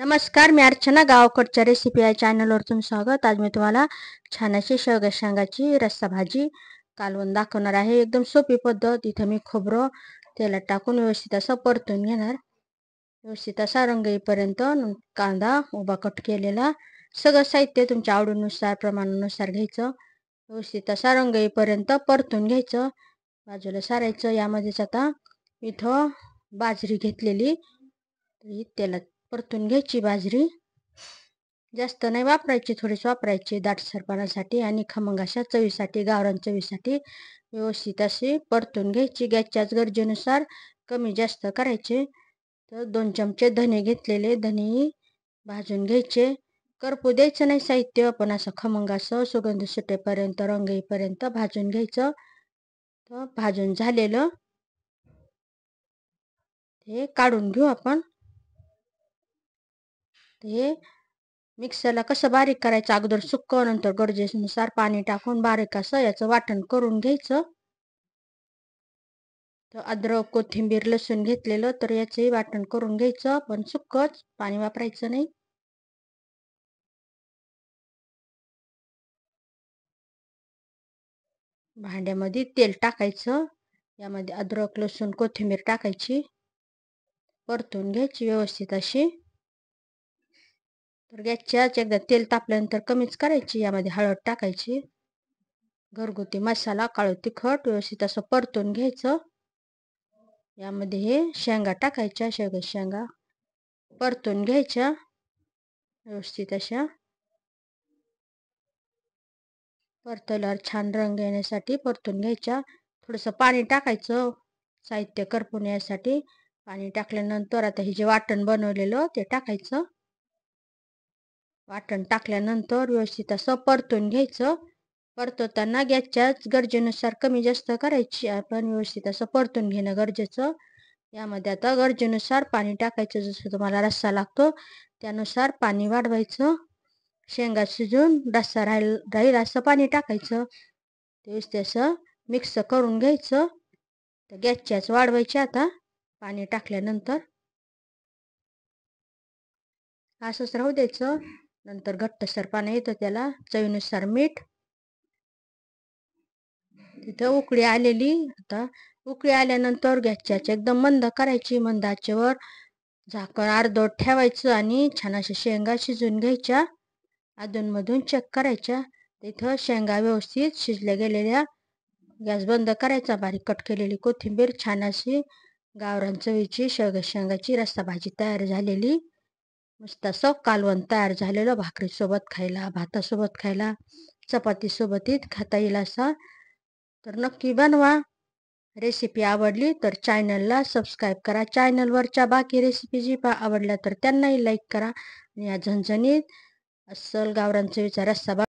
नमस्कार मी अर्चना गावाकडच्या रेसिपी आहे चॅनलवर तुमचं स्वागत आज मी तुम्हाला छान अशी शेंगाची रस्सा भाजी कालवून दाखवणार आहे एकदम सोपी पद्धत इथं मी खोबरं तेलात टाकून व्यवस्थित असं परतून घेणार व्यवस्थित असा रंग येईपर्यंत कांदा उभा कट केलेला सगळं साहित्य तुमच्या आवडीनुसार प्रमाणानुसार घ्यायचं व्यवस्थित असा रंग येईपर्यंत परतून घ्यायचं बाजूला सारायचं यामध्येच आता इथं बाजरी घेतलेली तेलात परतून घ्यायची बाजरी जास्त नाही वापरायची थोडीच वापरायची दाटसरपणासाठी आणि खमंगाशा चवीसाठी गावरान चवीसाठी व्यवस्थित अशी परतून घ्यायची गॅसच्याच गरजेनुसार कमी जास्त करायचे तर दोन चमचे धने घेतलेले धने भाजून घ्यायचे करपू द्यायचं नाही साहित्य आपण असं खमंग असं सुगंध सुटेपर्यंत रंगईपर्यंत भाजून घ्यायचं तर भाजून झालेलं हे काढून घेऊ आपण तर हे मिक्सरला कसं बारीक करायचं अगोदर सुक्क नंतर गरजेनुसार पाणी टाकून बारीक असं याचं वाटण करून घ्यायचं तर अद्रक कोथिंबीर लसूण घेतलेलं तर याचंही वाटण करून घ्यायचं पण सुक्कच पाणी वापरायचं नाही भांड्यामध्ये तेल टाकायचं यामध्ये अद्रक लसूण कोथिंबीर टाकायची परतून घ्यायची व्यवस्थित अशी तर गॅसची आच एकदा तेल तापल्यानंतर कमीच करायची यामध्ये हळद टाकायची घरगुती मसाला काळू तिखट व्यवस्थित असं परतून घ्यायचं यामध्ये हे शेंगा टाकायच्या शेवग्या शेंगा परतून घ्यायच्या व्यवस्थित अशा परतल्यावर छान रंग येण्यासाठी परतून घ्यायच्या थोडंसं पाणी टाकायचं साहित्य करपून यासाठी पाणी टाकल्यानंतर आता हे जे वाटण बनवलेलं ते टाकायचं वाटण टाकल्यानंतर व्यवस्थित असं परतून घ्यायचं परतवताना गॅसच्याच गरजेनुसार कमी जास्त करायची आपण व्यवस्थित असं परतून घेणं गरजेचं यामध्ये आता गरजेनुसार पाणी टाकायचं जसं तुम्हाला रस्सा लागतो त्यानुसार पाणी वाढवायचं शेंगा शिजून रस्सा राहील राहील असं पाणी टाकायचं व्यवस्थित असं मिक्स करून घ्यायचं तर गॅसच्याच वाढवायची आता पाणी टाकल्यानंतर असंच राहू द्यायचं नंतर घट्टसर पाणी येतं त्याला चवीनुसार मीठ तिथं उकळी आलेली आता उकळी आल्यानंतर गॅसच्या एकदम मंद करायची मंदाच्यावर झाकण अर्धवट ठेवायचं आणि छान अशा शेंगा शिजून घ्यायच्या अधूनमधून चेक करायच्या तिथं शेंगा व्यवस्थित शिजल्या गेलेल्या गॅस बंद करायचा बारीक कट केलेली कोथिंबीर छान अशी गावरान चवीची शेंगाची रस्ता भाजी तयार झालेली मस्त असं कालवण तयार झालेलं भाकरीसोबत खायला भातासोबत खायला चपातीसोबतही खाता येईल असा तर नक्की बनवा रेसिपी आवडली तर चॅनलला सबस्क्राईब करा चॅनलवरच्या बाकी रेसिपी जी पा आवडल्या तर त्यांनाही लाईक करा आणि या झणझणीत अस्सल गावरांचा विचार असा